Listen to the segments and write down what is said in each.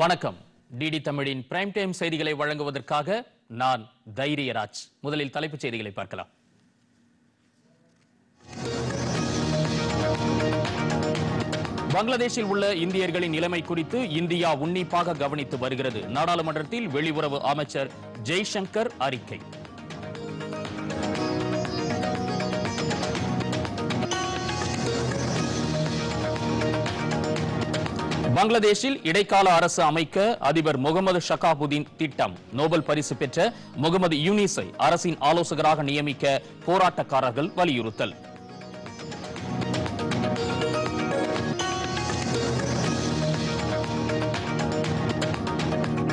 வணக்கம் டிடி தமிழின் prime time செய்திகளை வழங்குவதற்காக நான் தைரியராஜ் முதலில் தலைப்புச் செய்திகளை பார்க்கலாம் பங்களாதேஷில் உள்ள இந்தியர்களின் நிலைமை குறித்து இந்தியா உன்னிப்பாக கவனித்து வருகிறது நாடாளுமன்றத்தில் வெளியுறவு அமைச்சர் ஜெய்சங்கர் அறிக்கை பங்களாதேஷில் இடைக்கால அரசு அமைக்க அதிபர் முகமது ஷகாபுதீன் திட்டம் நோபல் பரிசு பெற்ற முகமது யூனிஸை அரசின் ஆலோசகராக நியமிக்க போராட்டக்காரர்கள் வலியுறுத்தல்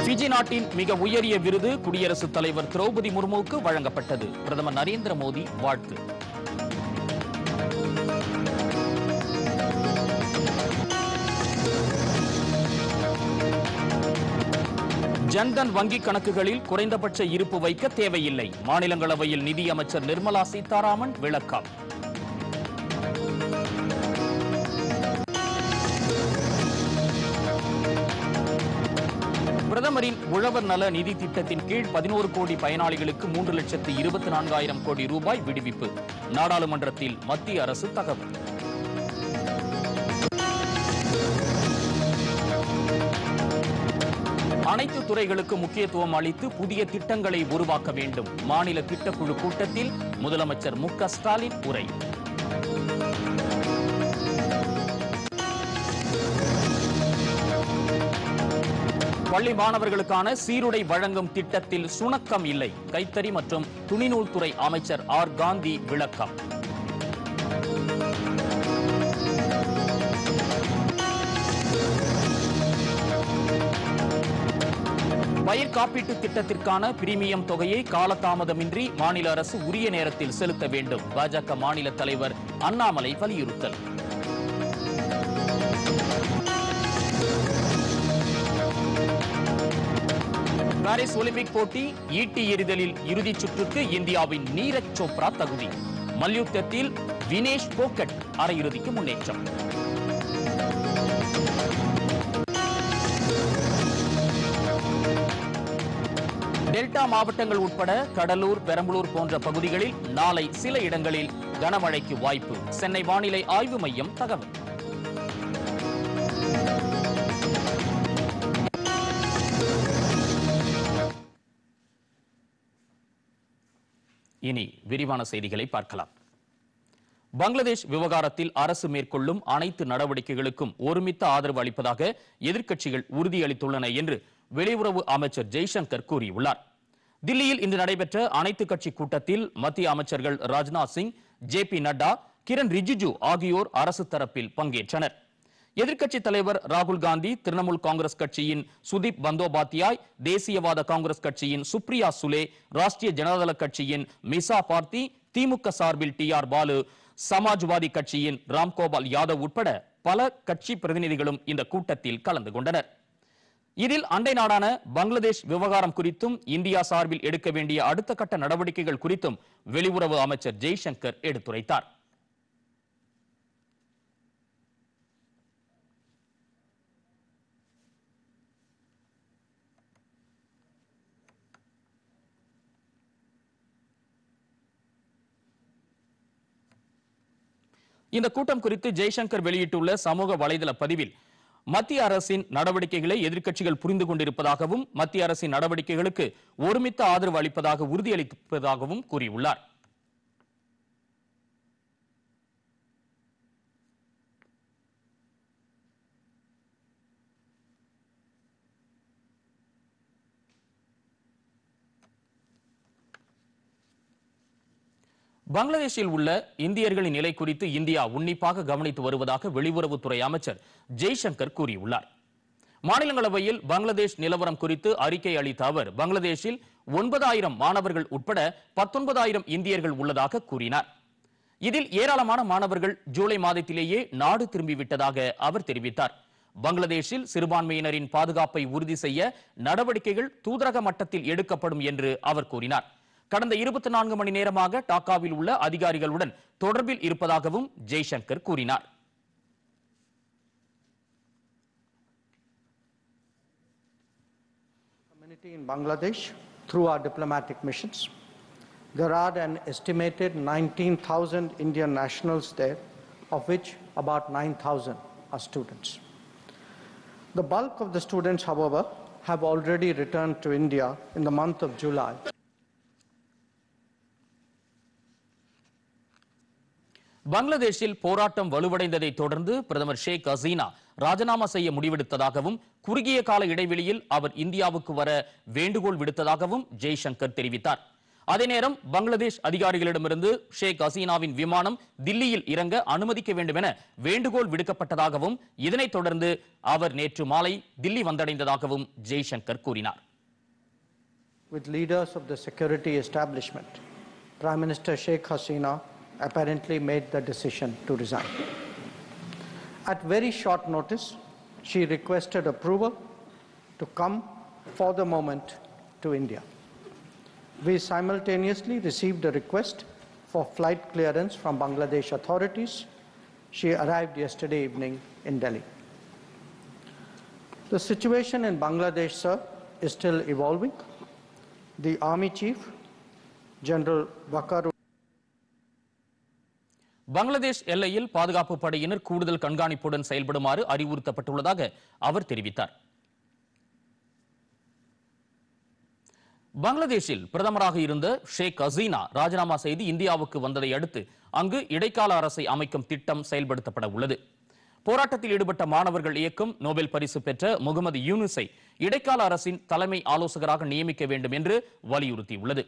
பிஜி நாட்டின் மிக உயரிய விருது குடியரசுத் தலைவர் திரௌபதி முர்முவுக்கு வழங்கப்பட்டது பிரதமர் நரேந்திர மோடி வாழ்த்து ஜன்தன் வங்கிக் கணக்குகளில் குறைந்தபட்ச இருப்பு வைக்க தேவையில்லை மாநிலங்களவையில் நிதியமைச்சர் நிர்மலா சீதாராமன் விளக்கம் பிரதமரின் உழவர் நல நிதி திட்டத்தின் கீழ் பதினோரு கோடி பயனாளிகளுக்கு மூன்று லட்சத்து இருபத்தி நான்காயிரம் கோடி ரூபாய் விடுவிப்பு நாடாளுமன்றத்தில் மத்திய அரசு தகவல் அனைத்து துறைகளுக்கு முக்கியத்துவம் அளித்து புதிய திட்டங்களை உருவாக்க வேண்டும் மாநில திட்டக்குழு கூட்டத்தில் முதலமைச்சர் மு ஸ்டாலின் உரை பள்ளி மாணவர்களுக்கான சீருடை வழங்கும் திட்டத்தில் சுணக்கம் இல்லை கைத்தறி மற்றும் துணிநூல் துறை அமைச்சர் ஆர் காந்தி விளக்கம் பயிர் காப்பீட்டு திட்டத்திற்கான பிரீமியம் தொகையை காலதாமதமின்றி மாநில அரசு உரிய நேரத்தில் செலுத்த வேண்டும் பாஜக மாநில தலைவர் அண்ணாமலை வலியுறுத்தல் பாரிஸ் ஒலிம்பிக் போட்டி ஈட்டி எறிதலில் இறுதிச் சுற்றுக்கு இந்தியாவின் நீரஜ் சோப்ரா தகுதி மல்யுத்தத்தில் வினேஷ் போக்கட் அரையிறுதிக்கு முன்னேற்றம் டெல்டா மாவட்டங்கள் உட்பட கடலூர் பெரம்பலூர் போன்ற பகுதிகளில் நாளை சில இடங்களில் கனமழைக்கு வாய்ப்பு சென்னை வானிலை ஆய்வு மையம் தகவல் இனி விரிவான செய்திகளை பார்க்கலாம் பங்களாதேஷ் விவகாரத்தில் அரசு மேற்கொள்ளும் அனைத்து நடவடிக்கைகளுக்கும் ஒருமித்த ஆதரவு அளிப்பதாக எதிர்க்கட்சிகள் உறுதியளித்துள்ளன என்று வெளியுறவு அமைச்சர் ஜெய்சங்கர் கூறியுள்ளார் தில்லியில் இன்று நடைபெற்ற அனைத்து கட்சி கூட்டத்தில் மத்திய அமைச்சர்கள் ராஜ்நாத் சிங் ஜே பி நட்டா கிரண் ரிஜிஜு ஆகியோர் அரசு தரப்பில் பங்கேற்றனர் எதிர்க்கட்சித் தலைவர் ராகுல் காந்தி திரிணாமுல் காங்கிரஸ் கட்சியின் சுதீப் பந்தோபாத்தியாய் தேசியவாத காங்கிரஸ் கட்சியின் சுப்ரியா சுலே ராஷ்டிரிய ஜனதாதள கட்சியின் மிசா பார்த்தி திமுக சார்பில் டி ஆர் பாலு சமாஜ்வாதி கட்சியின் ராம்கோபால் யாதவ் உட்பட பல கட்சி பிரதிநிதிகளும் இந்த கூட்டத்தில் கலந்து கொண்டனர் இதில் அண்டை நாடான பங்களாதேஷ் விவகாரம் குறித்தும் இந்தியா சார்பில் எடுக்க வேண்டிய அடுத்த கட்ட நடவடிக்கைகள் குறித்தும் வெளியுறவு அமைச்சர் ஜெய்சங்கர் எடுத்துரைத்தார் இந்த கூட்டம் குறித்து ஜெய்சங்கர் வெளியிட்டுள்ள சமூக வலைதள பதிவில் மத்திய அரசின் நடவடிக்கைகளை எதிர்க்கட்சிகள் புரிந்து கொண்டிருப்பதாகவும் மத்திய அரசின் நடவடிக்கைகளுக்கு ஒருமித்த ஆதரவு அளிப்பதாக உறுதியளிப்பதாகவும் கூறியுள்ளார் பங்களாதேஷில் உள்ள இந்தியர்களின் நிலை குறித்து இந்தியா உன்னிப்பாக கவனித்து வருவதாக வெளியுறவுத்துறை அமைச்சர் ஜெய்சங்கர் கூறியுள்ளார் மாநிலங்களவையில் பங்களாதேஷ் நிலவரம் குறித்து அறிக்கை அளித்த அவர் பங்களாதேஷில் ஒன்பதாயிரம் மாணவர்கள் உட்பட பத்தொன்பதாயிரம் இந்தியர்கள் உள்ளதாக கூறினார் இதில் ஏராளமான மாணவர்கள் ஜூலை மாதத்திலேயே நாடு திரும்பிவிட்டதாக அவர் தெரிவித்தார் பங்களாதேஷில் சிறுபான்மையினரின் பாதுகாப்பை உறுதி செய்ய நடவடிக்கைகள் தூதரக மட்டத்தில் எடுக்கப்படும் என்று அவர் கூறினார் கடந்த இருபத்தி நான்கு மணி நேரமாக டாக்காவில் உள்ள அதிகாரிகளுடன் தொடர்பில் இருப்பதாகவும் ஜெய்சங்கர் கூறினார் in Bangladesh through our diplomatic missions. There are an estimated 19,000 Indian nationals there, of which about 9,000 are students. The bulk of the students, however, have already returned to India in the month of July. பங்களாதேஷில் போராட்டம் வலுவடைந்ததை தொடர்ந்து பிரதமர் ஷேக் ஹசீனா ராஜினாமா செய்ய முடிவெடுத்ததாகவும் குறுகிய கால இடைவெளியில் அவர் இந்தியாவுக்கு வர வேண்டுகோள் விடுத்ததாகவும் ஜெய்சங்கர் தெரிவித்தார் அதே நேரம் பங்களாதேஷ் அதிகாரிகளிடமிருந்து ஷேக் ஹசீனாவின் விமானம் தில்லியில் இறங்க அனுமதிக்க வேண்டும் என வேண்டுகோள் விடுக்கப்பட்டதாகவும் இதனைத் தொடர்ந்து அவர் நேற்று மாலை தில்லி வந்தடைந்ததாகவும் ஜெய்சங்கர் கூறினார் With leaders of the security establishment, Prime Minister Sheikh Hasina apparently made the decision to resign. At very short notice, she requested approval to come for the moment to India. We simultaneously received a request for flight clearance from Bangladesh authorities. She arrived yesterday evening in Delhi. The situation in Bangladesh, sir, is still evolving. The Army Chief, General Waqar Bangladesh எல்லையில் பாதுகாப்பு படையினர் கூடுதல் கண்காணிப்புடன் செயல்படுமாறு அறிவுறுத்தப்பட்டுள்ளதாக அவர் தெரிவித்தார் பங்களாதேஷில் பிரதமராக இருந்த ஷேக் ஹசீனா ராஜினாமா செய்து இந்தியாவுக்கு வந்ததை அடுத்து அங்கு இடைக்கால அரசை அமைக்கும் திட்டம் செயல்படுத்தப்பட உள்ளது போராட்டத்தில் ஈடுபட்ட மாணவர்கள் இயக்கம் நோபல் பரிசு பெற்ற முகமது யூனுஸை இடைக்கால அரசின் தலைமை ஆலோசகராக நியமிக்க வேண்டும் என்று வலியுறுத்தியுள்ளது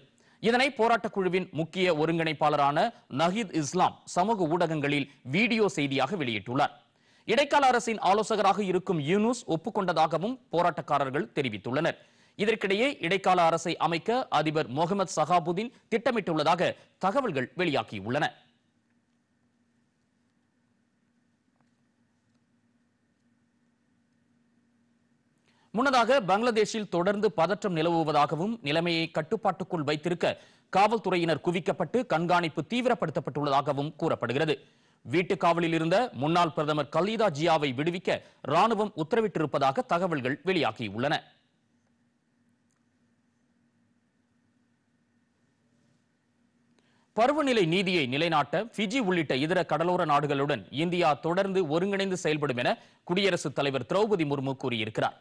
இதனை போராட்டக் குழுவின் முக்கிய ஒருங்கிணைப்பாளரான நஹித் இஸ்லாம் சமூக ஊடகங்களில் வீடியோ செய்தியாக வெளியிட்டுள்ளார் இடைக்கால அரசின் ஆலோசகராக இருக்கும் யூனுஸ் ஒப்புக்கொண்டதாகவும் போராட்டக்காரர்கள் தெரிவித்துள்ளனர் இதற்கிடையே இடைக்கால அரசை அமைக்க அதிபர் முகமது சஹாபுதீன் திட்டமிட்டுள்ளதாக தகவல்கள் வெளியாகியுள்ளன முன்னதாக பங்களாதேஷில் தொடர்ந்து பதற்றம் நிலவுவதாகவும் நிலைமையை கட்டுப்பாட்டுக்குள் வைத்திருக்க காவல்துறையினர் குவிக்கப்பட்டு கண்காணிப்பு தீவிரப்படுத்தப்பட்டுள்ளதாகவும் கூறப்படுகிறது வீட்டு காவலில் இருந்த முன்னாள் பிரதமர் கலீதா ஜியாவை விடுவிக்க ராணுவம் உத்தரவிட்டிருப்பதாக தகவல்கள் வெளியாகியுள்ளன பருவநிலை நீதியை நிலைநாட்ட பிஜி உள்ளிட்ட இதர கடலோர நாடுகளுடன் இந்தியா தொடர்ந்து ஒருங்கிணைந்து செயல்படும் என குடியரசுத் தலைவர் திரௌபதி முர்மு கூறியிருக்கிறார்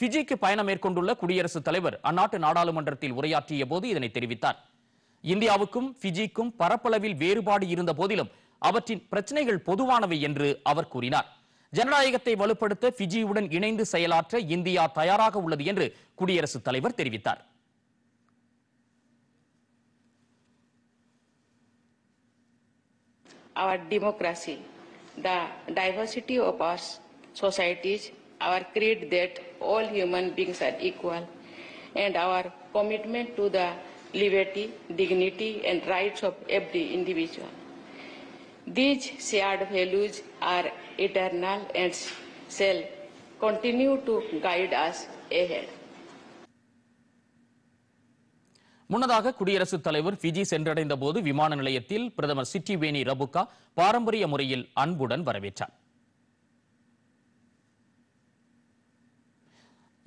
பிஜிக்கு பயணம் மேற்கொண்டுள்ள குடியரசுத் தலைவர் அந்நாட்டு நாடாளுமன்றத்தில் உரையாற்றிய போது இதனை தெரிவித்தார் இந்தியாவுக்கும் பிஜிக்கும் பரப்பளவில் வேறுபாடு இருந்த போதிலும் அவற்றின் பிரச்சனைகள் பொதுவானவை என்று அவர் கூறினார் ஜனநாயகத்தை வலுப்படுத்த பிஜியுடன் இணைந்து செயலாற்ற இந்தியா தயாராக உள்ளது என்று குடியரசுத் தலைவர் தெரிவித்தார் Our democracy, the diversity of our societies our creed that all human beings are equal, and our commitment to the liberty, dignity, and rights of every individual. These shared values are eternal and shall continue to guide us ahead. முன்னதாக குடியரசுத் தலைவர் PG சென்றடைந்த போது விமான நிலையத்தில் பிரதமர் city வேணி ரபுக்கா பாரம்பரிய முறையில் அன்புடன் வரவேற்றார்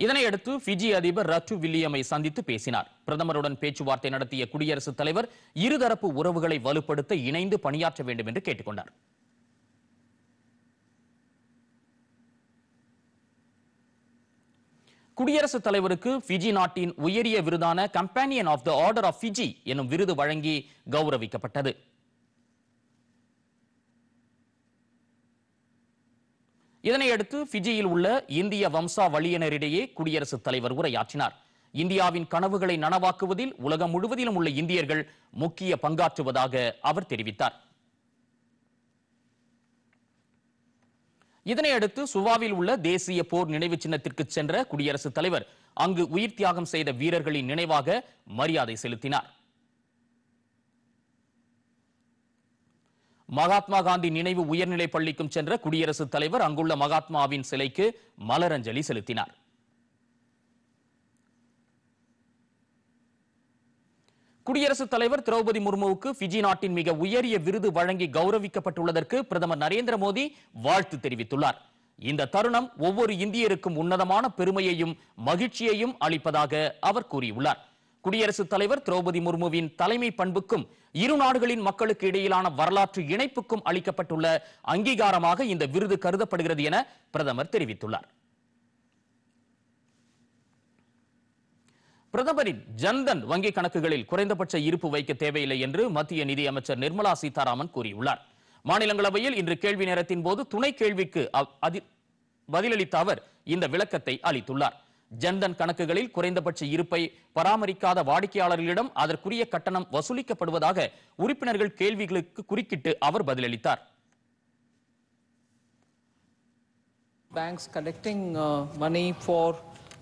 இதனையடுத்து பிஜி அதிபர் ரட்டு வில்லியமை சந்தித்து பேசினார் பிரதமருடன் பேச்சுவார்த்தை நடத்திய குடியரசுத் தலைவர் இருதரப்பு உறவுகளை வலுப்படுத்த இணைந்து பணியாற்ற வேண்டும் என்று கேட்டுக்கொண்டார் குடியரசுத் தலைவருக்கு பிஜி நாட்டின் உயரிய விருதான companion of the order of Fiji என்னும் விருது வழங்கி கௌரவிக்கப்பட்டது இதனையடுத்து பிஜியில் உள்ள இந்திய வம்சா வழியினரிடையே குடியரசுத் தலைவர் உரையாற்றினார் இந்தியாவின் கனவுகளை நனவாக்குவதில் உலகம் முழுவதிலும் உள்ள இந்தியர்கள் முக்கிய பங்காற்றுவதாக அவர் தெரிவித்தார் இதனையடுத்து சுவாவில் உள்ள தேசிய போர் நினைவு சின்னத்திற்கு சென்ற குடியரசுத் தலைவர் அங்கு உயிர் தியாகம் செய்த வீரர்களின் நினைவாக மரியாதை செலுத்தினார் மகாத்மா காந்தி நினைவு உயர்நிலைப் பள்ளிக்கும் சென்ற குடியரசுத் தலைவர் அங்குள்ள மகாத்மாவின் சிலைக்கு மலரஞ்சலி செலுத்தினார் குடியரசுத் தலைவர் திரௌபதி முர்முவுக்கு பிஜி நாட்டின் மிக உயரிய விருது வழங்கி கௌரவிக்கப்பட்டுள்ளதற்கு பிரதமர் நரேந்திர மோடி வாழ்த்து தெரிவித்துள்ளார் இந்த தருணம் ஒவ்வொரு இந்தியருக்கும் உன்னதமான பெருமையையும் மகிழ்ச்சியையும் அளிப்பதாக அவர் கூறியுள்ளார் குடியரசுத் தலைவர் திரௌபதி முர்முவின் தலைமை பண்புக்கும் இரு நாடுகளின் மக்களுக்கு இடையிலான வரலாற்று இணைப்புக்கும் அளிக்கப்பட்டுள்ள அங்கீகாரமாக இந்த விருது கருதப்படுகிறது என பிரதமர் தெரிவித்துள்ளார் பிரதமரின் ஜன்தன் வங்கிக் கணக்குகளில் குறைந்தபட்ச இருப்பு வைக்க தேவையில்லை என்று மத்திய நிதியமைச்சர் நிர்மலா சீதாராமன் கூறியுள்ளார் மாநிலங்களவையில் இன்று கேள்வி நேரத்தின் போது துணை கேள்விக்கு பதிலளித்த அவர் இந்த விளக்கத்தை அளித்துள்ளார் ஜன்தன் கணக்குகளில் குறைந்தபட்ச இருப்பை பராமரிக்காத வாடிக்கையாளர்களிடம் அதற்குரிய கட்டணம் வசூலிக்கப்படுவதாக உறுப்பினர்கள் கேள்விகளுக்கு குறுக்கிட்டு அவர் பதிலளித்தார் Banks collecting uh, money for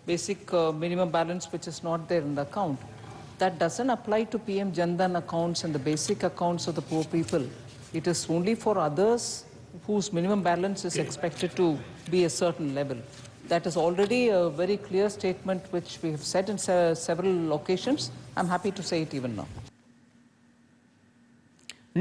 basic uh, minimum balance which is not there in the account. That doesn't apply to PM Jandan accounts and the basic accounts of the poor people. It is only for others whose minimum balance is expected to be a certain level. That is already a very clear statement which we have said in se several occasions. I'm happy to say it even now.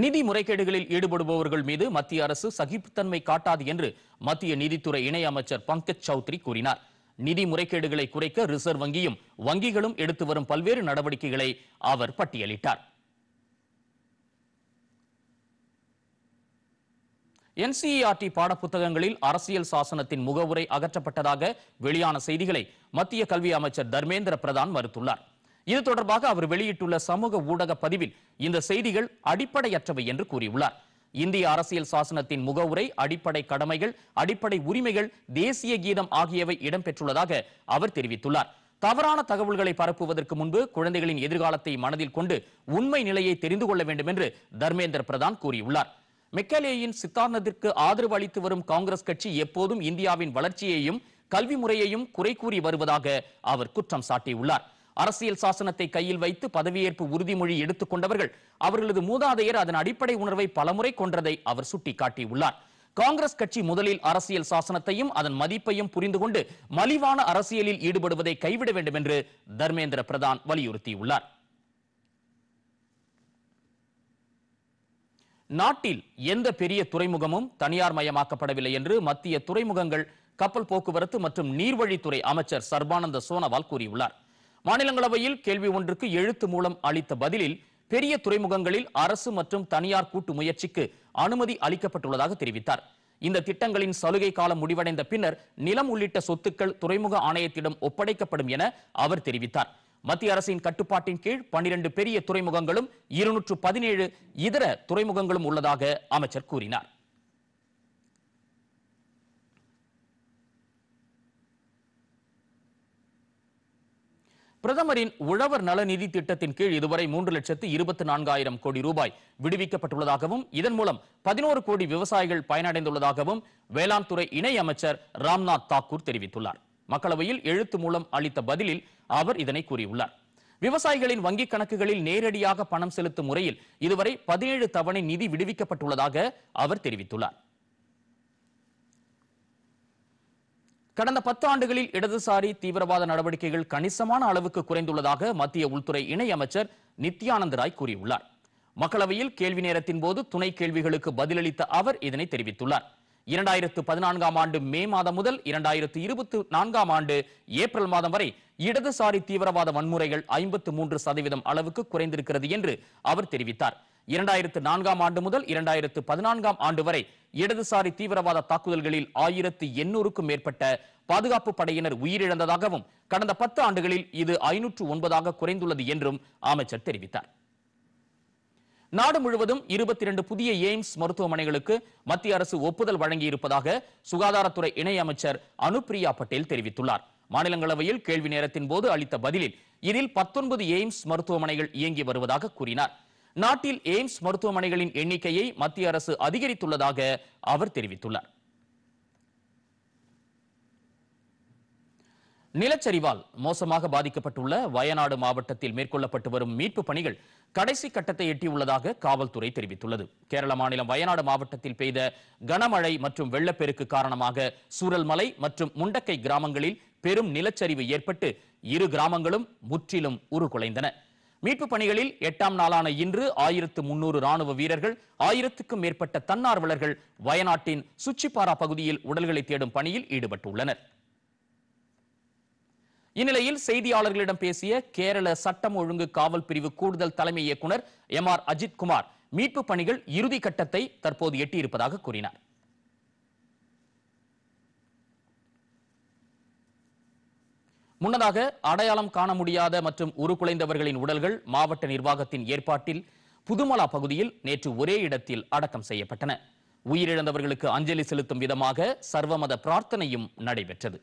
நிதி முறைகேடுகளில் ஈடுபடுபவர்கள் மீது மத்திய அரசு சகிப்புத்தன்மை காட்டாது என்று மத்திய நிதித்துறை இணையமைச்சர் பங்கஜ் சௌத்ரி கூறினார் நிதி முறைகேடுகளை குறைக்க ரிசர்வ் வங்கியும் வங்கிகளும் எடுத்து வரும் பல்வேறு நடவடிக்கைகளை அவர் பட்டியலிட்டார் E பாட புத்தகங்களில் அரசியல் சாசனத்தின் முகவுரை அகற்றப்பட்டதாக வெளியான செய்திகளை மத்திய கல்வி அமைச்சர் தர்மேந்திர பிரதான் மறுத்துள்ளார் இது தொடர்பாக அவர் வெளியிட்டுள்ள சமூக ஊடக பதிவில் இந்த செய்திகள் அடிப்படையற்றவை என்று கூறியுள்ளார் இந்திய அரசியல் சாசனத்தின் முகவுரை அடிப்படை கடமைகள் அடிப்படை உரிமைகள் தேசிய கீதம் ஆகியவை இடம்பெற்றுள்ளதாக அவர் தெரிவித்துள்ளார் தவறான தகவல்களை பரப்புவதற்கு முன்பு குழந்தைகளின் எதிர்காலத்தை மனதில் கொண்டு உண்மை நிலையை தெரிந்து கொள்ள வேண்டும் என்று தர்மேந்திர பிரதான் கூறியுள்ளார் மெக்கலேயின் சித்தாந்தத்திற்கு ஆதரவு அளித்து வரும் காங்கிரஸ் கட்சி எப்போதும் இந்தியாவின் வளர்ச்சியையும் கல்வி முறையையும் குறை கூறி வருவதாக அவர் குற்றம் சாட்டியுள்ளார் அரசியல் சாசனத்தை கையில் வைத்து பதவியேற்பு உறுதிமொழி எடுத்துக் கொண்டவர்கள் அவர்களது மூதாதையர் அதன் அடிப்படை உணர்வை பலமுறை கொன்றதை அவர் சுட்டிக்காட்டியுள்ளார் காங்கிரஸ் கட்சி முதலில் அரசியல் சாசனத்தையும் அதன் மதிப்பையும் புரிந்து கொண்டு மலிவான அரசியலில் ஈடுபடுவதை கைவிட வேண்டும் என்று தர்மேந்திர பிரதான் வலியுறுத்தியுள்ளார் நாட்டில் எந்த பெரிய துறைமுகமும் தனியார் மயமாக்கப்படவில்லை என்று மத்திய துறைமுகங்கள் கப்பல் போக்குவரத்து மற்றும் நீர்வழித்துறை அமைச்சர் சர்பானந்த சோனோவால் கூறியுள்ளார் மாநிலங்களவையில் கேள்வி ஒன்றுக்கு எழுத்து மூலம் அளித்த பதிலில் பெரிய துறைமுகங்களில் அரசு மற்றும் தனியார் கூட்டு முயற்சிக்கு அனுமதி அளிக்கப்பட்டுள்ளதாக தெரிவித்தார் இந்த திட்டங்களின் சலுகை காலம் முடிவடைந்த பின்னர் நிலம் உள்ளிட்ட சொத்துக்கள் துறைமுக ஆணையத்திடம் ஒப்படைக்கப்படும் என அவர் தெரிவித்தார் மத்திய அரசின் கட்டுப்பாட்டின் கீழ் பன்னிரண்டு பெரிய துறைமுகங்களும் இருநூற்று பதினேழு இதர துறைமுகங்களும் உள்ளதாக அமைச்சர் கூறினார் பிரதமரின் உழவர் நல நிதி திட்டத்தின் கீழ் இதுவரை மூன்று லட்சத்து இருபத்தி நான்காயிரம் கோடி ரூபாய் விடுவிக்கப்பட்டுள்ளதாகவும் இதன் மூலம் பதினோரு கோடி விவசாயிகள் பயனடைந்துள்ளதாகவும் வேளாண் துறை இணை அமைச்சர் ராம்நாத் தாக்கூர் தெரிவித்துள்ளார் மக்களவையில் எழுத்து மூலம் அளித்த பதிலில் அவர் இதனை கூறியுள்ளார் விவசாயிகளின் வங்கிக் கணக்குகளில் நேரடியாக பணம் செலுத்தும் முறையில் இதுவரை பதினேழு தவணை நிதி விடுவிக்கப்பட்டுள்ளதாக அவர் தெரிவித்துள்ளார் கடந்த பத்து ஆண்டுகளில் இடதுசாரி தீவிரவாத நடவடிக்கைகள் கணிசமான அளவுக்கு குறைந்துள்ளதாக மத்திய உள்துறை இணையமைச்சர் நித்யானந்த ராய் கூறியுள்ளார் மக்களவையில் கேள்வி நேரத்தின் போது துணை கேள்விகளுக்கு பதிலளித்த அவர் இதனை தெரிவித்துள்ளார் இரண்டாயிரத்து பதினான்காம் ஆண்டு மே மாதம் முதல் இரண்டாயிரத்து இருபத்தி நான்காம் ஆண்டு ஏப்ரல் மாதம் வரை இடதுசாரி தீவிரவாத வன்முறைகள் ஐம்பத்து மூன்று சதவீதம் அளவுக்கு குறைந்திருக்கிறது என்று அவர் தெரிவித்தார் இரண்டாயிரத்து நான்காம் ஆண்டு முதல் இரண்டாயிரத்து பதினான்காம் ஆண்டு வரை இடதுசாரி தீவிரவாத தாக்குதல்களில் ஆயிரத்து எண்ணூறுக்கும் மேற்பட்ட பாதுகாப்பு படையினர் உயிரிழந்ததாகவும் கடந்த பத்து ஆண்டுகளில் இது ஐநூற்று ஒன்பதாக குறைந்துள்ளது என்றும் அமைச்சர் தெரிவித்தார் நாடு முழுவதும் இருபத்தி இரண்டு புதிய எய்ம்ஸ் மருத்துவமனைகளுக்கு மத்திய அரசு ஒப்புதல் வழங்கியிருப்பதாக சுகாதாரத்துறை இணையமைச்சர் அனுப்பிரியா பட்டேல் தெரிவித்துள்ளார் மாநிலங்களவையில் கேள்வி நேரத்தின் போது அளித்த பதிலில் இதில் பத்தொன்பது எய்ம்ஸ் மருத்துவமனைகள் இயங்கி வருவதாக கூறினார் நாட்டில் எய்ம்ஸ் மருத்துவமனைகளின் எண்ணிக்கையை மத்திய அரசு அதிகரித்துள்ளதாக அவர் தெரிவித்துள்ளார் நிலச்சரிவால் மோசமாக பாதிக்கப்பட்டுள்ள வயநாடு மாவட்டத்தில் மேற்கொள்ளப்பட்டு வரும் மீட்பு பணிகள் கடைசி கட்டத்தை எட்டியுள்ளதாக காவல்துறை தெரிவித்துள்ளது கேரள மாநிலம் வயநாடு மாவட்டத்தில் பெய்த கனமழை மற்றும் வெள்ளப்பெருக்கு காரணமாக சூரல்மலை மற்றும் முண்டக்கை கிராமங்களில் பெரும் நிலச்சரிவு ஏற்பட்டு இரு கிராமங்களும் முற்றிலும் உருகுலைந்தன மீட்பு பணிகளில் எட்டாம் நாளான இன்று ஆயிரத்து முன்னூறு ராணுவ வீரர்கள் ஆயிரத்துக்கும் மேற்பட்ட தன்னார்வலர்கள் வயநாட்டின் சுச்சிப்பாரா பகுதியில் உடல்களை தேடும் பணியில் ஈடுபட்டுள்ளனர் இந்நிலையில் செய்தியாளர்களிடம் பேசிய கேரள சட்டம் ஒழுங்கு காவல் பிரிவு கூடுதல் தலைமை இயக்குனர் எம் ஆர் அஜித்குமார் மீட்பு பணிகள் இறுதி கட்டத்தை தற்போது எட்டியிருப்பதாக கூறினார் முன்னதாக அடையாளம் காண முடியாத மற்றும் உருகுலைந்தவர்களின் உடல்கள் மாவட்ட நிர்வாகத்தின் ஏற்பாட்டில் புதுமலா பகுதியில் நேற்று ஒரே இடத்தில் அடக்கம் செய்யப்பட்டன உயிரிழந்தவர்களுக்கு அஞ்சலி செலுத்தும் விதமாக சர்வமத பிரார்த்தனையும் நடைபெற்றது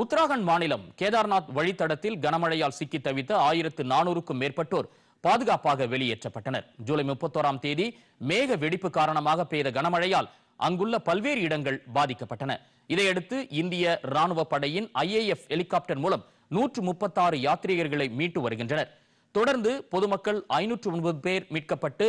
உத்தராகண்ட் மாநிலம் கேதார்நாத் வழித்தடத்தில் கனமழையால் சிக்கி தவித்த ஆயிரத்து நானூறுக்கும் மேற்பட்டோர் பாதுகாப்பாக வெளியேற்றப்பட்டனர் ஜூலை முப்பத்தோராம் தேதி மேக வெடிப்பு காரணமாக பெய்த கனமழையால் அங்குள்ள பல்வேறு இடங்கள் பாதிக்கப்பட்டன இதையடுத்து இந்திய ராணுவ படையின் ஐஏஎஃப் ஹெலிகாப்டர் மூலம் நூற்று முப்பத்தாறு யாத்ரீகர்களை மீட்டு வருகின்றனர் தொடர்ந்து பொதுமக்கள் ஐநூற்று ஒன்பது பேர் மீட்கப்பட்டு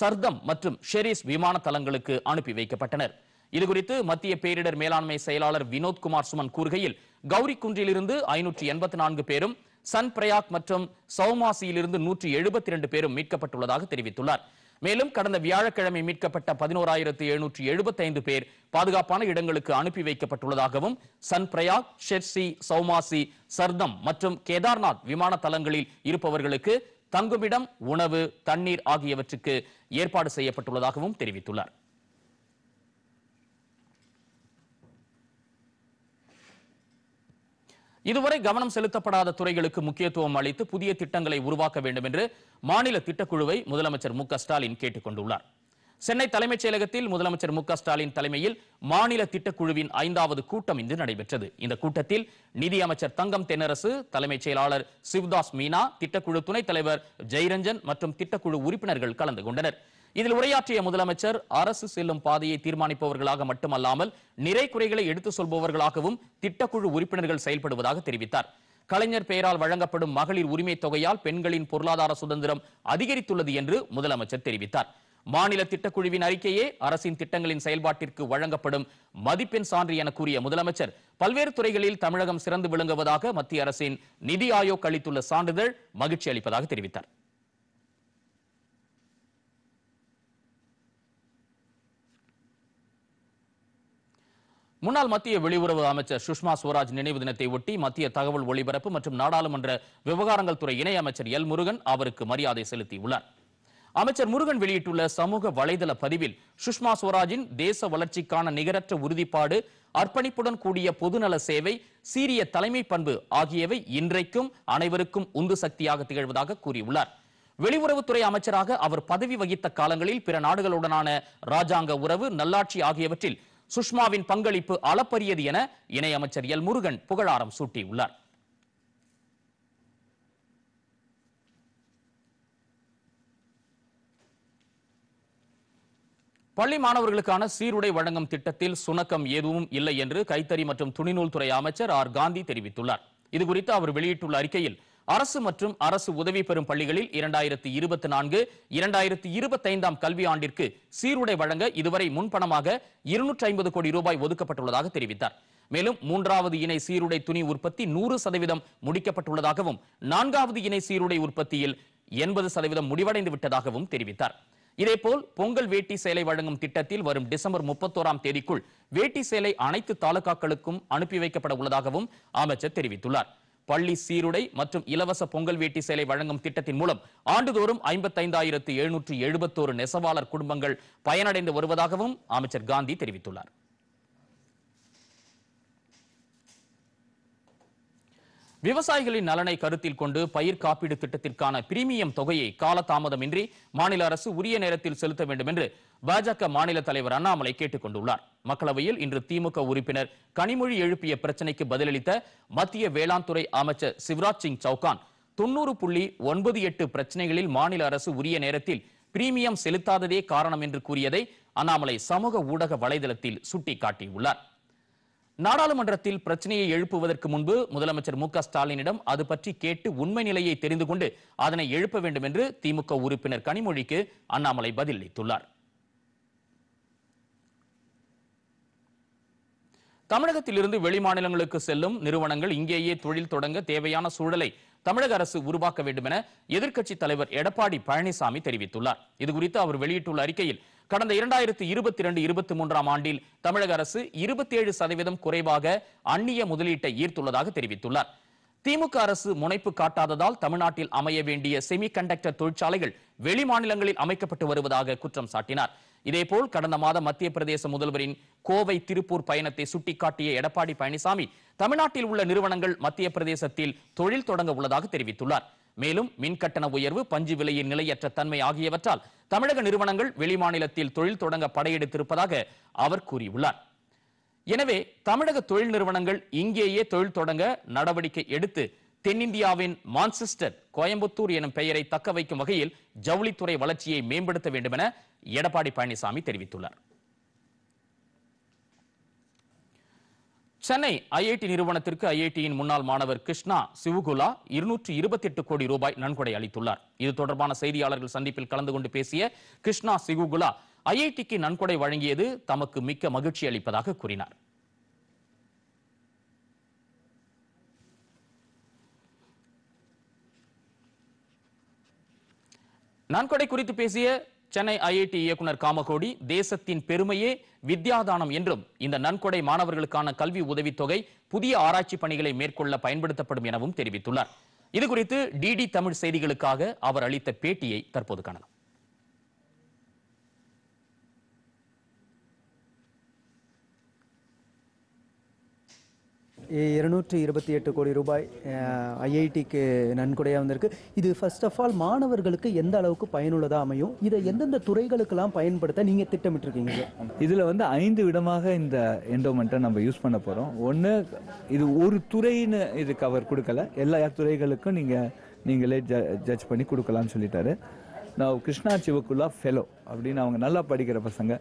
சர்தம் மற்றும் ஷெரீஸ் விமான தளங்களுக்கு அனுப்பி வைக்கப்பட்டனர் இதுகுறித்து மத்திய பேரிடர் மேலாண்மை செயலாளர் வினோத் குமார் சுமன் கூறுகையில் கௌரி குன்றிலிருந்து ஐநூற்றி எண்பத்தி நான்கு பேரும் சன் பிரயாக் மற்றும் சௌமாசியிலிருந்து நூற்றி எழுபத்தி இரண்டு பேரும் மீட்கப்பட்டுள்ளதாக தெரிவித்துள்ளார் மேலும் கடந்த வியாழக்கிழமை மீட்கப்பட்ட பதினோராயிரத்து எழுநூற்றி எழுபத்தி ஐந்து பேர் பாதுகாப்பான இடங்களுக்கு அனுப்பி வைக்கப்பட்டுள்ளதாகவும் சன் பிரயாக் ஷெர்சி சௌமாசி சர்தம் மற்றும் கேதார்நாத் விமான தளங்களில் இருப்பவர்களுக்கு தங்குமிடம் உணவு தண்ணீர் ஆகியவற்றுக்கு ஏற்பாடு செய்யப்பட்டுள்ளதாகவும் தெரிவித்துள்ளார் இதுவரை கவனம் செலுத்தப்படாத துறைகளுக்கு முக்கியத்துவம் அளித்து புதிய திட்டங்களை உருவாக்க வேண்டும் என்று மாநில திட்டக்குழுவை முதலமைச்சர் மு ஸ்டாலின் கேட்டுக் கொண்டுள்ளார் சென்னை தலைமைச் செயலகத்தில் முதலமைச்சர் மு ஸ்டாலின் தலைமையில் மாநில திட்டக்குழுவின் ஐந்தாவது கூட்டம் இன்று நடைபெற்றது இந்த கூட்டத்தில் நிதியமைச்சர் தங்கம் தென்னரசு தலைமைச் செயலாளர் சிவ்தாஸ் மீனா திட்டக்குழு துணைத் தலைவர் ஜெயரஞ்சன் மற்றும் திட்டக்குழு உறுப்பினர்கள் கலந்து கொண்டனர் இதில் உரையாற்றிய முதலமைச்சர் அரசு செல்லும் பாதையை தீர்மானிப்பவர்களாக மட்டுமல்லாமல் நிறை குறைகளை எடுத்து சொல்பவர்களாகவும் திட்டக்குழு உறுப்பினர்கள் செயல்படுவதாக தெரிவித்தார் கலைஞர் பெயரால் வழங்கப்படும் மகளிர் உரிமை தொகையால் பெண்களின் பொருளாதார சுதந்திரம் அதிகரித்துள்ளது என்று முதலமைச்சர் தெரிவித்தார் மாநில திட்டக்குழுவின் அறிக்கையே அரசின் திட்டங்களின் செயல்பாட்டிற்கு வழங்கப்படும் மதிப்பெண் சான்று என கூறிய முதலமைச்சர் பல்வேறு துறைகளில் தமிழகம் சிறந்து விளங்குவதாக மத்திய அரசின் நிதி ஆயோக் அளித்துள்ள சான்றிதழ் மகிழ்ச்சி அளிப்பதாக தெரிவித்தார் முன்னாள் மத்திய வெளியுறவு அமைச்சர் சுஷ்மா ஸ்வராஜ் நினைவு தினத்தை ஒட்டி மத்திய தகவல் ஒளிபரப்பு மற்றும் நாடாளுமன்ற விவகாரங்கள் துறை இணை அமைச்சர் எல் முருகன் அவருக்கு மரியாதை செலுத்தியுள்ளார் அமைச்சர் முருகன் வெளியிட்டுள்ள சமூக வலைதள பதிவில் சுஷ்மா ஸ்வராஜின் தேச வளர்ச்சிக்கான நிகரற்ற உறுதிப்பாடு அர்ப்பணிப்புடன் கூடிய பொதுநல சேவை சீரிய தலைமை பண்பு ஆகியவை இன்றைக்கும் அனைவருக்கும் உந்து சக்தியாக திகழ்வதாக கூறியுள்ளார் வெளியுறவுத்துறை அமைச்சராக அவர் பதவி வகித்த காலங்களில் பிற நாடுகளுடனான ராஜாங்க உறவு நல்லாட்சி ஆகியவற்றில் சுஷ்மாவின் பங்களிப்பு அளப்பரியது என இணையமைச்சர் எல் முருகன் புகழாரம் சூட்டியுள்ளார் பள்ளி மாணவர்களுக்கான சீருடை வழங்கும் திட்டத்தில் சுணக்கம் எதுவும் இல்லை என்று கைத்தறி மற்றும் துணிநூல் துறை அமைச்சர் ஆர் காந்தி தெரிவித்துள்ளார் இதுகுறித்து அவர் வெளியிட்டுள்ள அறிக்கையில் அரசு மற்றும் அரசு உதவி பெறும் பள்ளிகளில் இரண்டாயிரத்தி இருபத்தி நான்கு இரண்டாயிரத்தி இருபத்தைந்தாம் கல்வி ஆண்டிற்கு சீருடை வழங்க இதுவரை முன்பணமாக இருநூற்றி ஐம்பது கோடி ரூபாய் ஒதுக்கப்பட்டுள்ளதாக தெரிவித்தார் மேலும் மூன்றாவது இணை சீருடை துணி உற்பத்தி நூறு சதவீதம் முடிக்கப்பட்டுள்ளதாகவும் நான்காவது இணை சீருடை உற்பத்தியில் எண்பது சதவீதம் முடிவடைந்து விட்டதாகவும் தெரிவித்தார் இதேபோல் பொங்கல் வேட்டி சேலை வழங்கும் திட்டத்தில் வரும் டிசம்பர் முப்பத்தோராம் தேதிக்குள் வேட்டி சேலை அனைத்து தாலுகாக்களுக்கும் அனுப்பி வைக்கப்பட உள்ளதாகவும் அமைச்சர் தெரிவித்துள்ளார் பள்ளி சீருடை மற்றும் இலவச பொங்கல் வேட்டி சேலை வழங்கும் திட்டத்தின் மூலம் ஆண்டுதோறும் ஐம்பத்தைந்தாயிரத்து எழுநூற்று எழுபத்தோரு நெசவாளர் குடும்பங்கள் பயனடைந்து வருவதாகவும் அமைச்சர் காந்தி தெரிவித்துள்ளார் விவசாயிகளின் நலனை கருத்தில் கொண்டு பயிர் காப்பீடு திட்டத்திற்கான பிரீமியம் தொகையை காலதாமதமின்றி மாநில அரசு உரிய நேரத்தில் செலுத்த வேண்டும் என்று பாஜக மாநில தலைவர் அண்ணாமலை கேட்டுக் கொண்டுள்ளார் மக்களவையில் இன்று திமுக உறுப்பினர் கனிமொழி எழுப்பிய பிரச்சினைக்கு பதிலளித்த மத்திய வேளாண் துறை அமைச்சர் சிவராஜ் சிங் சௌகான் தொன்னூறு புள்ளி ஒன்பது எட்டு பிரச்சனைகளில் மாநில அரசு உரிய நேரத்தில் பிரீமியம் செலுத்தாததே காரணம் என்று கூறியதை அண்ணாமலை சமூக ஊடக வலைதளத்தில் சுட்டிக்காட்டியுள்ளார் நாடாளுமன்றத்தில் பிரச்சனையை எழுப்புவதற்கு முன்பு முதலமைச்சர் மு க ஸ்டாலினிடம் அது பற்றி கேட்டு உண்மை நிலையை தெரிந்து கொண்டு அதனை எழுப்ப வேண்டும் என்று திமுக உறுப்பினர் கனிமொழிக்கு அண்ணாமலை பதிலளித்துள்ளார் தமிழகத்திலிருந்து வெளிமாநிலங்களுக்கு செல்லும் நிறுவனங்கள் இங்கேயே தொழில் தொடங்க தேவையான சூழலை தமிழக அரசு உருவாக்க வேண்டும் என எதிர்க்கட்சித் தலைவர் எடப்பாடி பழனிசாமி தெரிவித்துள்ளார் இதுகுறித்து அவர் வெளியிட்டுள்ள அறிக்கையில் கடந்த இரண்டாயிரத்தி இருபத்தி இரண்டு இருபத்தி மூன்றாம் ஆண்டில் தமிழக அரசு இருபத்தி ஏழு சதவீதம் குறைவாக அந்நிய முதலீட்டை ஈர்த்துள்ளதாக தெரிவித்துள்ளார் திமுக அரசு முனைப்பு காட்டாததால் தமிழ்நாட்டில் அமைய வேண்டிய செமி கண்டக்டர் தொழிற்சாலைகள் வெளிமாநிலங்களில் அமைக்கப்பட்டு வருவதாக குற்றம் சாட்டினார் இதேபோல் கடந்த மாதம் மத்திய பிரதேச முதல்வரின் கோவை திருப்பூர் பயணத்தை சுட்டிக்காட்டிய எடப்பாடி பழனிசாமி தமிழ்நாட்டில் உள்ள நிறுவனங்கள் மத்திய பிரதேசத்தில் தொழில் தொடங்க உள்ளதாக தெரிவித்துள்ளார் மேலும் மின்கட்டண உயர்வு பஞ்சு விலையின் நிலையற்ற தன்மை ஆகியவற்றால் தமிழக நிறுவனங்கள் வெளிமாநிலத்தில் தொழில் தொடங்க படையெடுத்திருப்பதாக அவர் கூறியுள்ளார் எனவே தமிழக தொழில் நிறுவனங்கள் இங்கேயே தொழில் தொடங்க நடவடிக்கை எடுத்து தென்னிந்தியாவின் மான்செஸ்டர் கோயம்புத்தூர் எனும் பெயரை தக்க வைக்கும் வகையில் ஜவுளித்துறை வளர்ச்சியை மேம்படுத்த வேண்டும் என எடப்பாடி பழனிசாமி தெரிவித்துள்ளார் சென்னை ஐஐடி நிறுவனத்திற்கு ஐஐடியின் முன்னாள் மாணவர் கிருஷ்ணா சிவகுலா இருநூற்று இருபத்தி எட்டு கோடி ரூபாய் நன்கொடை அளித்துள்ளார் இது தொடர்பான செய்தியாளர்கள் சந்திப்பில் கலந்து கொண்டு பேசிய கிருஷ்ணா சிவகுலா ஐஐடிக்கு நன்கொடை வழங்கியது தமக்கு மிக்க மகிழ்ச்சி அளிப்பதாக கூறினார் நன்கொடை குறித்து பேசிய சென்னை ஐஐடி இயக்குனர் காமகோடி தேசத்தின் பெருமையே வித்யாதானம் என்றும் இந்த நன்கொடை மாணவர்களுக்கான கல்வி உதவித்தொகை புதிய ஆராய்ச்சி பணிகளை மேற்கொள்ள பயன்படுத்தப்படும் எனவும் தெரிவித்துள்ளார் இதுகுறித்து டிடி தமிழ் செய்திகளுக்காக அவர் அளித்த பேட்டியை தற்போது காணலாம் இருநூற்றி இருபத்தி எட்டு கோடி ரூபாய் ஐஐடிக்கு நன்கொடையாக வந்திருக்கு இது ஃபர்ஸ்ட் ஆஃப் ஆல் மாணவர்களுக்கு எந்த அளவுக்கு பயனுள்ளதாக அமையும் இதை எந்தெந்த துறைகளுக்கெல்லாம் பயன்படுத்த நீங்கள் திட்டமிட்டிருக்கீங்க இதில் வந்து ஐந்து விடமாக இந்த என்டோமெண்ட்டை நம்ம யூஸ் பண்ண போகிறோம் ஒன்று இது ஒரு துறைன்னு இது கவர் கொடுக்கல எல்லா துறைகளுக்கும் நீங்கள் நீங்களே ஜ ஜட்ஜ் பண்ணி கொடுக்கலாம்னு சொல்லிட்டாரு நான் கிருஷ்ணா சிவக்குல்லா ஃபெலோ அப்படின்னு அவங்க நல்லா படிக்கிற பசங்க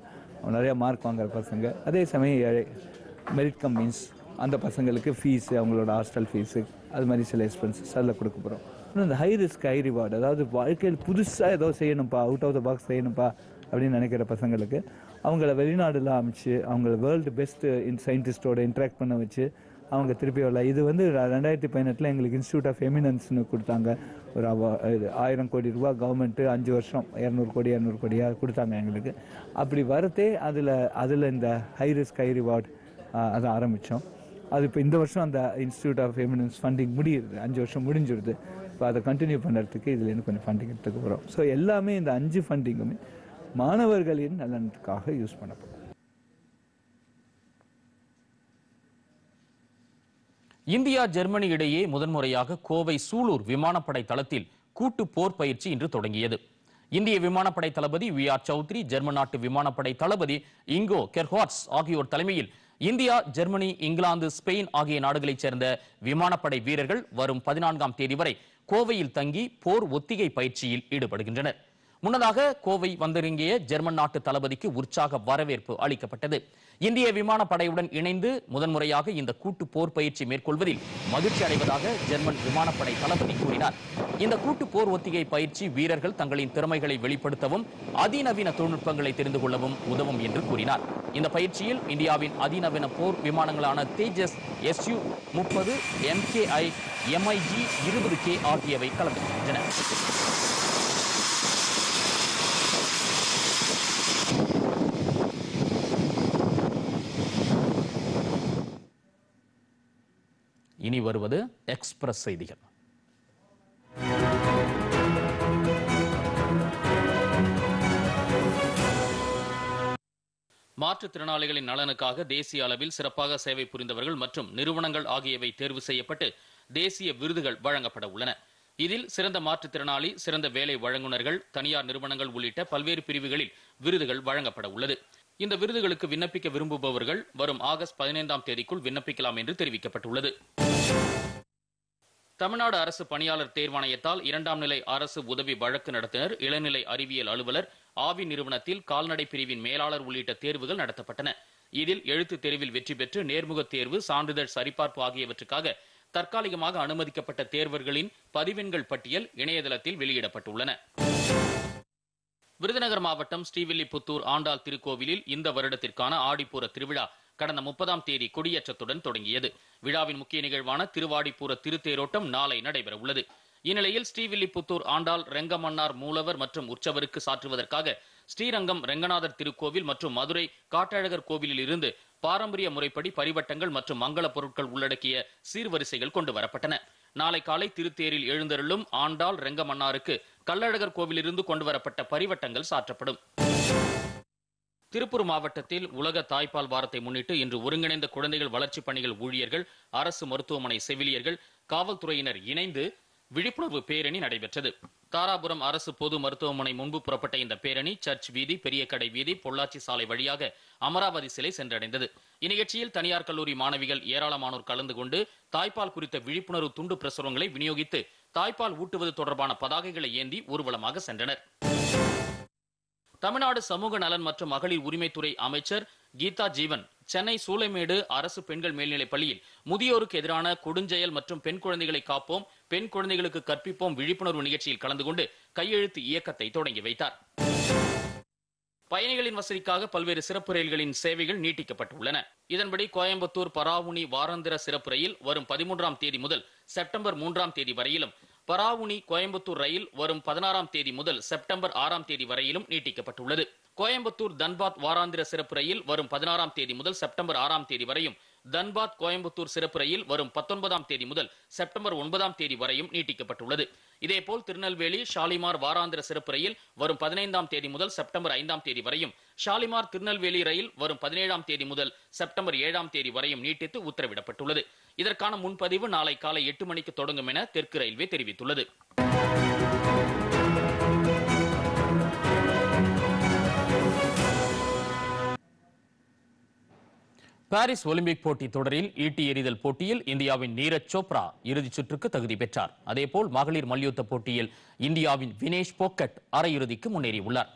நிறையா மார்க் வாங்குற பசங்க அதே சமயம் ஏழை மெரிட் கம் மீன்ஸ் அந்த பசங்களுக்கு ஃபீஸு அவங்களோட ஹாஸ்டல் ஃபீஸு அது மாதிரி சில எக்ஸ்பென்சஸ் அதில் கொடுக்க போகிறோம் இன்னும் இந்த ஹை ரிஸ்க் ஹை ரிவார்டு அதாவது வாழ்க்கையில் புதுசாக ஏதோ செய்யணும்ப்பா அவுட் ஆஃப் த பாக்ஸ் செய்யணும்ப்பா அப்படின்னு நினைக்கிற பசங்களுக்கு அவங்கள வெளிநாடுல அமைச்சு அவங்கள வேர்ல்டு பெஸ்ட்டு இன் சயின்டிஸ்டோட இன்ட்ராக்ட் பண்ண வச்சு அவங்க திருப்பி வரல இது வந்து ரெண்டாயிரத்தி பதினெட்டில் எங்களுக்கு இன்ஸ்டியூட் ஆஃப் எமினன்ஸ்னு கொடுத்தாங்க ஒரு இது ஆயிரம் கோடி ரூபா கவர்மெண்ட்டு அஞ்சு வருஷம் இரநூறு கோடி இரநூறு கோடியாக கொடுத்தாங்க எங்களுக்கு அப்படி வரதே அதில் அதில் இந்த ஹை ரிஸ்க் ஹை ரிவார்டு அதை ஆரம்பித்தோம் அது இப்போ இந்த வருஷம் அந்த இன்ஸ்டியூட் ஆஃப் ஃபெமினன்ஸ் ஃபண்டிங் முடியுது அஞ்சு வருஷம் முடிஞ்சிருது இப்போ அதை கண்டினியூ பண்ணுறதுக்கு இதுலேருந்து கொஞ்சம் ஃபண்டிங் எடுத்துக்க போகிறோம் ஸோ எல்லாமே இந்த அஞ்சு ஃபண்டிங்குமே மாணவர்களின் நலனுக்காக யூஸ் பண்ணப்படும் இந்தியா ஜெர்மனி இடையே முதன்முறையாக கோவை சூலூர் விமானப்படை தளத்தில் கூட்டு போர் பயிற்சி இன்று தொடங்கியது இந்திய விமானப்படை தளபதி வி ஆர் சௌத்ரி ஜெர்மன் நாட்டு விமானப்படை தளபதி இங்கோ கெர்ஹாட்ஸ் ஆகியோர் தலைமையில் இந்தியா ஜெர்மனி இங்கிலாந்து ஸ்பெயின் ஆகிய நாடுகளைச் சேர்ந்த விமானப்படை வீரர்கள் வரும் பதினான்காம் தேதி வரை கோவையில் தங்கி போர் ஒத்திகை பயிற்சியில் ஈடுபடுகின்றனர் முன்னதாக கோவை வந்திறங்கிய ஜெர்மன் நாட்டு தளபதிக்கு உற்சாக வரவேற்பு அளிக்கப்பட்டது இந்திய விமானப்படையுடன் இணைந்து முதன்முறையாக இந்த கூட்டு போர் பயிற்சி மேற்கொள்வதில் மகிழ்ச்சி அடைவதாக ஜெர்மன் விமானப்படை தளபதி கூறினார் இந்த கூட்டு போர் ஒத்திகை பயிற்சி வீரர்கள் தங்களின் திறமைகளை வெளிப்படுத்தவும் அதிநவீன தொழில்நுட்பங்களை தெரிந்து கொள்ளவும் உதவும் என்று கூறினார் இந்த பயிற்சியில் இந்தியாவின் அதிநவீன போர் விமானங்களான தேஜஸ் எஸ்யூ முப்பது எம்கேஐ எம்ஐஜி இருபது கே ஆகியவை கலந்து கொள்கின்றன இனி வருவது எக்ஸ்பிரஸ் செய்திகள் மாற்றுத்திறனாளிகளின் நலனுக்காக தேசிய அளவில் சிறப்பாக சேவை புரிந்தவர்கள் மற்றும் நிறுவனங்கள் ஆகியவை தேர்வு செய்யப்பட்டு தேசிய விருதுகள் வழங்கப்பட உள்ளன இதில் சிறந்த மாற்றுத்திறனாளி சிறந்த வேலை வழங்குநர்கள் தனியார் நிறுவனங்கள் உள்ளிட்ட பல்வேறு பிரிவுகளில் விருதுகள் வழங்கப்பட உள்ளது இந்த விருதுகளுக்கு விண்ணப்பிக்க விரும்புபவர்கள் வரும் ஆகஸ்ட் பதினைந்தாம் தேதிக்குள் விண்ணப்பிக்கலாம் என்று தெரிவிக்கப்பட்டுள்ளது தமிழ்நாடு அரசு பணியாளர் தேர்வாணையத்தால் இரண்டாம் நிலை அரசு உதவி வழக்கு நடத்தினர் இளநிலை அறிவியல் அலுவலர் ஆவி நிறுவனத்தில் கால்நடை பிரிவின் மேலாளர் உள்ளிட்ட தேர்வுகள் நடத்தப்பட்டன இதில் எழுத்து தேர்வில் வெற்றி பெற்று நேர்முகத் தேர்வு சான்றிதழ் சரிபார்ப்பு ஆகியவற்றுக்காக தற்காலிகமாக அனுமதிக்கப்பட்ட தேர்வர்களின் பதிவெண்கள் பட்டியல் இணையதளத்தில் வெளியிடப்பட்டுள்ளன விருதுநகர் மாவட்டம் ஸ்ரீவில்லிபுத்தூர் ஆண்டாள் திருக்கோவிலில் இந்த வருடத்திற்கான ஆடிப்பூர திருவிழா கடந்த முப்பதாம் தேதி கொடியேற்றத்துடன் தொடங்கியது விழாவின் முக்கிய நிகழ்வான திருவாடிப்பூர திருத்தேரோட்டம் நாளை நடைபெறவுள்ளது இந்நிலையில் ஸ்ரீவில்லிபுத்தூர் ஆண்டாள் ரெங்கமன்னார் மூலவர் மற்றும் உற்சவருக்கு சாற்றுவதற்காக ஸ்ரீரங்கம் ரெங்கநாதர் திருக்கோவில் மற்றும் மதுரை காட்டழகர் கோவிலில் இருந்து பாரம்பரிய முறைப்படி பரிவட்டங்கள் மற்றும் மங்கள பொருட்கள் உள்ளடக்கிய சீர்வரிசைகள் கொண்டு வரப்பட்டன நாளை காலை திருத்தேரில் எழுந்தருளும் ஆண்டாள் ரெங்கமன்னாருக்கு கள்ளழகர் கோவிலிருந்து கொண்டுவரப்பட்ட பரிவட்டங்கள் சாற்றப்படும் திருப்பூர் மாவட்டத்தில் உலக தாய்ப்பால் வாரத்தை முன்னிட்டு இன்று ஒருங்கிணைந்த குழந்தைகள் வளர்ச்சிப் பணிகள் ஊழியர்கள் அரசு மருத்துவமனை செவிலியர்கள் காவல்துறையினர் இணைந்து விழிப்புணர்வு பேரணி நடைபெற்றது தாராபுரம் அரசு பொது மருத்துவமனை முன்பு புறப்பட்ட இந்த பேரணி சர்ச் வீதி பெரிய கடை வீதி பொள்ளாச்சி சாலை வழியாக அமராவதி சிலை சென்றடைந்தது இந்நிகழ்ச்சியில் தனியார் கல்லூரி மாணவிகள் ஏராளமானோர் கலந்து கொண்டு தாய்ப்பால் குறித்த விழிப்புணர்வு துண்டு பிரசுரங்களை விநியோகித்து தாய்ப்பால் ஊட்டுவது தொடர்பான பதாகைகளை ஏந்தி ஊர்வலமாக சென்றனர் தமிழ்நாடு சமூக நலன் மற்றும் மகளிர் உரிமைத்துறை அமைச்சர் கீதா ஜீவன் சென்னை சூளைமேடு அரசு பெண்கள் மேல்நிலைப் பள்ளியில் முதியோருக்கு எதிரான கொடுஞ்செயல் மற்றும் பெண் குழந்தைகளை காப்போம் பெண் குழந்தைகளுக்கு கற்பிப்போம் விழிப்புணர்வு நிகழ்ச்சியில் கலந்து கொண்டு கையெழுத்து இயக்கத்தை தொடங்கி வைத்தார் பயணிகளின் வசதிக்காக பல்வேறு சிறப்பு ரயில்களின் சேவைகள் நீட்டிக்கப்பட்டுள்ளன இதன்படி கோயம்புத்தூர் பராவுனி வாராந்திர சிறப்பு ரயில் வரும் பதிமூன்றாம் தேதி முதல் செப்டம்பர் மூன்றாம் தேதி வரையிலும் பராவுனி கோயம்புத்தூர் ரயில் வரும் பதினாறாம் தேதி முதல் செப்டம்பர் ஆறாம் தேதி வரையிலும் நீட்டிக்கப்பட்டுள்ளது கோயம்புத்தூர் தன்பாத் வாராந்திர சிறப்பு ரயில் வரும் பதினாறாம் தேதி முதல் செப்டம்பர் ஆறாம் தேதி வரையும் தன்பாத் கோயம்புத்தூர் சிறப்பு ரயில் வரும் பத்தொன்பதாம் தேதி முதல் செப்டம்பர் ஒன்பதாம் தேதி வரையும் நீட்டிக்கப்பட்டுள்ளது இதேபோல் திருநெல்வேலி ஷாலிமார் வாராந்திர சிறப்பு ரயில் வரும் பதினைந்தாம் தேதி முதல் செப்டம்பர் ஐந்தாம் தேதி வரையும் ஷாலிமார் திருநெல்வேலி ரயில் வரும் பதினேழாம் தேதி முதல் செப்டம்பர் ஏழாம் தேதி வரையும் நீட்டித்து உத்தரவிடப்பட்டுள்ளது இதற்கான முன்பதிவு நாளை காலை எட்டு மணிக்கு தொடங்கும் என தெற்கு ரயில்வே தெரிவித்துள்ளது பாரிஸ் ஒலிம்பிக் போட்டி தொடரில் ஈட்டி எறிதல் போட்டியில் இந்தியாவின் நீரஜ் சோப்ரா இறுதிச் சுற்றுக்கு தகுதி பெற்றார் அதேபோல் மகளிர் மல்யுத்த போட்டியில் இந்தியாவின் வினேஷ் போக்கட் அரையிறுதிக்கு முன்னேறியுள்ளார்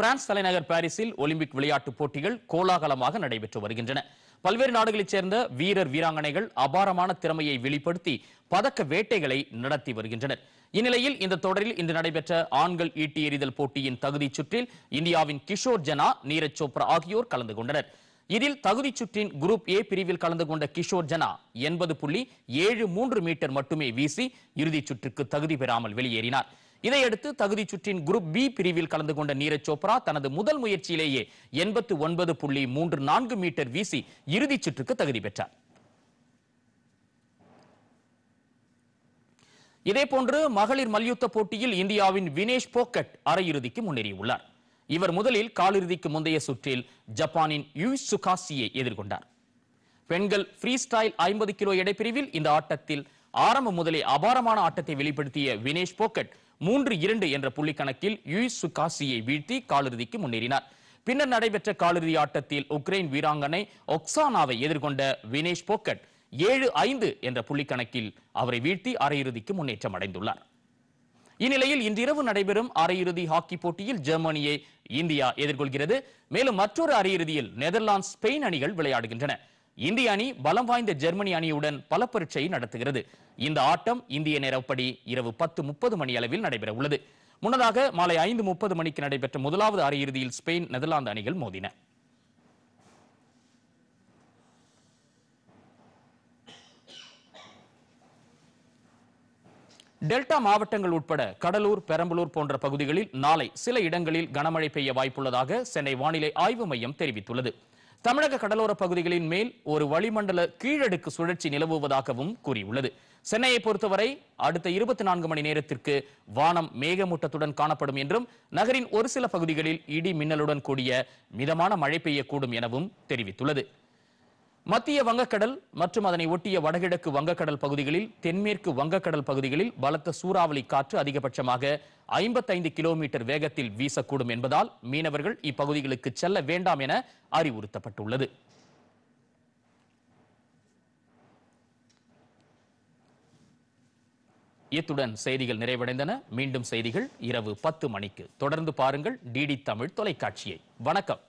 பிரான்ஸ் தலைநகர் பாரிஸில் ஒலிம்பிக் விளையாட்டுப் போட்டிகள் கோலாகலமாக நடைபெற்று வருகின்றன பல்வேறு நாடுகளைச் சேர்ந்த வீரர் வீராங்கனைகள் அபாரமான திறமையை வெளிப்படுத்தி பதக்க வேட்டைகளை நடத்தி வருகின்றனர் இந்நிலையில் இந்த தொடரில் இன்று நடைபெற்ற ஆண்கள் ஈட்டி எறிதல் போட்டியின் தகுதிச் சுற்றில் இந்தியாவின் கிஷோர் ஜனா நீரஜ் சோப்ரா ஆகியோர் கலந்து கொண்டனர் இதில் தகுதிச் சுற்றின் குரூப் ஏ பிரிவில் கலந்து கொண்ட கிஷோர் ஜனா எண்பது புள்ளி ஏழு மூன்று மீட்டர் மட்டுமே வீசி இறுதிச் சுற்றுக்கு தகுதி பெறாமல் வெளியேறினார் இதையடுத்து தகுதி சுற்றின் குரூப் பி பிரிவில் கலந்து கொண்ட நீரஜ் சோப்ரா தனது முதல் முயற்சியிலேயே எண்பத்து ஒன்பது புள்ளி மூன்று நான்கு மீட்டர் வீசி இறுதிச் சுற்றுக்கு தகுதி பெற்றார் இதேபோன்று மகளிர் மல்யுத்த போட்டியில் இந்தியாவின் வினேஷ் போக்கட் அரையிறுதிக்கு முன்னேறியுள்ளார் இவர் முதலில் காலிறுதிக்கு முந்தைய சுற்றில் ஜப்பானின் யூ சுகாசியை எதிர்கொண்டார் பெண்கள் ஃப்ரீ ஸ்டைல் ஐம்பது கிலோ எடைப்பிரிவில் இந்த ஆட்டத்தில் ஆரம்ப முதலே அபாரமான ஆட்டத்தை வெளிப்படுத்திய வினேஷ் போக்கட் மூன்று இரண்டு என்ற புள்ளி கணக்கில் யூ சுகாசியை வீழ்த்தி காலிறுதிக்கு முன்னேறினார் பின்னர் நடைபெற்ற காலிறுதி ஆட்டத்தில் உக்ரைன் வீராங்கனை ஒக்சானாவை எதிர்கொண்ட வினேஷ் போக்கட் ஏழு ஐந்து என்ற புள்ளி கணக்கில் அவரை வீழ்த்தி அரையிறுதிக்கு முன்னேற்றம் அடைந்துள்ளார் இந்நிலையில் இன்றிரவு நடைபெறும் அரையிறுதி ஹாக்கி போட்டியில் ஜெர்மனியை இந்தியா எதிர்கொள்கிறது மேலும் மற்றொரு அரையிறுதியில் நெதர்லாந்து ஸ்பெயின் அணிகள் விளையாடுகின்றன இந்திய அணி பலம் வாய்ந்த ஜெர்மனி அணியுடன் பல பரீட்சை நடத்துகிறது இந்த ஆட்டம் இந்திய நேரப்படி இரவு பத்து முப்பது மணி அளவில் நடைபெற உள்ளது முன்னதாக மாலை ஐந்து முப்பது மணிக்கு நடைபெற்ற முதலாவது அரையிறுதியில் ஸ்பெயின் நெதர்லாந்து அணிகள் மோதின டெல்டா மாவட்டங்கள் உட்பட கடலூர் பெரம்பலூர் போன்ற பகுதிகளில் நாளை சில இடங்களில் கனமழை பெய்ய வாய்ப்புள்ளதாக சென்னை வானிலை ஆய்வு மையம் தெரிவித்துள்ளது தமிழக கடலோர பகுதிகளின் மேல் ஒரு வளிமண்டல கீழடுக்கு சுழற்சி நிலவுவதாகவும் கூறியுள்ளது சென்னையை பொறுத்தவரை அடுத்த இருபத்தி நான்கு மணி நேரத்திற்கு வானம் மேகமூட்டத்துடன் காணப்படும் என்றும் நகரின் ஒரு சில பகுதிகளில் இடி மின்னலுடன் கூடிய மிதமான மழை பெய்யக்கூடும் எனவும் தெரிவித்துள்ளது மத்திய வங்கக்கடல் மற்றும் அதனை ஒட்டிய வடகிழக்கு வங்கக்கடல் பகுதிகளில் தென்மேற்கு வங்கக்கடல் பகுதிகளில் பலத்த சூறாவளி காற்று அதிகபட்சமாக ஐம்பத்தைந்து கிலோமீட்டர் வேகத்தில் வீசக்கூடும் என்பதால் மீனவர்கள் இப்பகுதிகளுக்கு செல்ல வேண்டாம் என அறிவுறுத்தப்பட்டுள்ளது இத்துடன் செய்திகள் நிறைவடைந்தன மீண்டும் செய்திகள் இரவு பத்து மணிக்கு தொடர்ந்து பாருங்கள் டிடி தமிழ் தொலைக்காட்சியை வணக்கம்